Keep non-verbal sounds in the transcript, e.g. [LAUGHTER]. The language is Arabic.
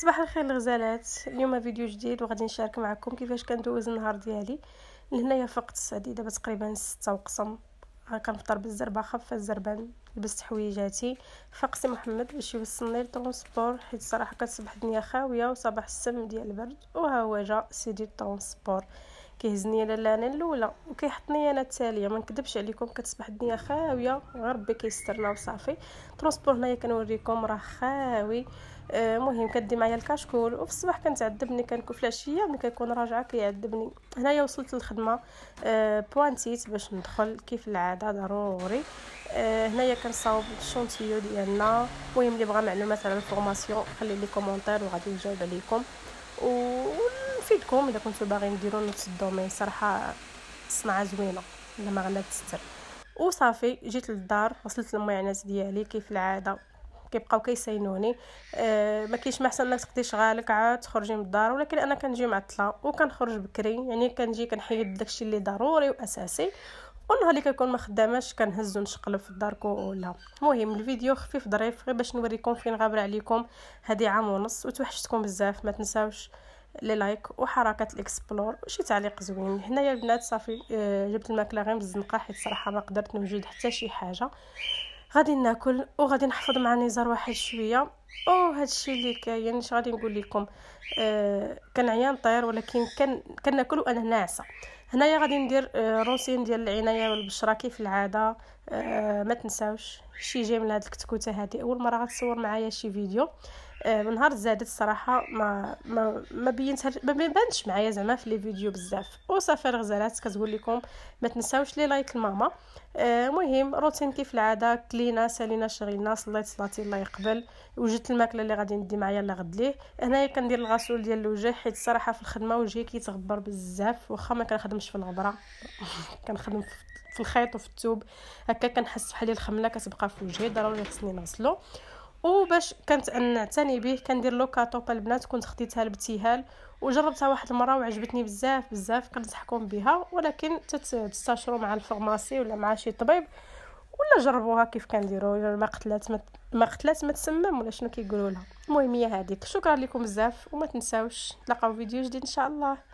صباح الخير الغزالات اليوم فيديو جديد وغادي نشارك معكم كيفاش كندوز النهار ديالي لهنايا فقت الساعه دابا تقريبا 6 وقسم آه، كنفطر بالزربه خف الزربان لبست حويجاتي فقسي محمد باش يوصلني للترونسبور حيت الصراحه كتصبح الدنيا خاويه وصباح السم ديال البرد وها هو جا سيدي الترونسبور كيهزني انا اللعنه الاولى وكيحطني انا التاليه ما نكذبش عليكم كتصبح الدنيا خاويه غير ربي كيسترنا وصافي ترونسبور هنايا كنوريكم راه خاوي المهم آه كدي معايا الكاشكول وفي الصباح كنتعذبني كنكون في العشيه ملي كنكون راجعه كيعذبني هنايا وصلت للخدمه آه بوانتيت باش ندخل كيف العاده ضروري آه هنايا كنصاوب الشونتيو ديالنا المهم اللي بغى معلومات على الفورماسيون خلي لي كومونتير وغادي نجاوب عليكم و نفيدكم الا كنتو باغيين ديروا نفس الدومين صراحه صنعه زوينه الا ما غنى تستر وصافي جيت للدار وصلت للمعنات ديالي كيف العاده كيبقاو كيسينوني أه ما كاينش ما احسن انك تقضي شغالك عاد تخرجي من الدار ولكن انا كنجي معطله وكنخرج بكري يعني كنجي كنحيد داكشي اللي ضروري واساسي والنهار اللي كنكون ما خداماش كنهز ونشقلب في الدار كولا المهم الفيديو خفيف ظريف غير باش نوريكم فين غابر عليكم هذه عام ونص وتوحشتكم بزاف ما تنساوش لي لايك وحركه الاكسبلور وشي تعليق زوين هنايا البنات صافي آه، جبت الماكله غير الزنقه حيت صراحه ما قدرت نوجد حتى شي حاجه غادي ناكل وغادي نحفظ مع نزار واحد شويه او هادشي اللي كاين يعني اش غادي نقول لكم آه كنعيا نطير ولكن كان كناكل وانا ناعسه هنايا غادي ندير آه روسين ديال العنايه والبشره كيف العاده آه ما تنساوش شي جاي من هاد الكتكوته هادي اول مره غتصور معايا شي فيديو آه من نهار زادت الصراحه ما ما ما بينتش ما بانش معايا زعما في لي فيديو بزاف وصافي غزالات كتقول لكم ما تنساوش لي لايك الماما آه، المهم آه روتين كيف العاده كلينا سالينا شغلنا صليت صلاتي الله يقبل وجد جبت الماكله اللي غادي ندي معايا لغد ليه هنايا كندير الغسول ديال الوجه حيت الصراحه في الخدمه وجهي كيتغبر بزاف واخا ما كنخدمش في الغبره [LAUGHS] كنخدم في الخيط وفي الثوب هكا كنحس بحال الخمله كتبقى في وجهي ضروري خصني نغسلو وباش كنت نعتني به كندير لو كاتوب البنات كنت خديتها لابتهال وجربتها واحد المره وعجبتني بزاف بزاف كنصحكم بها ولكن تستشروا مع الفرماسي ولا مع شي طبيب ولا جربوها كيف كنديروا ما قتلات ما, ما قتلات ما تسمم ولا شنو كيقولوا لها المهم هي هذيك شكرا لكم بزاف وما تنساوش نتلاقاو فيديو جديد ان شاء الله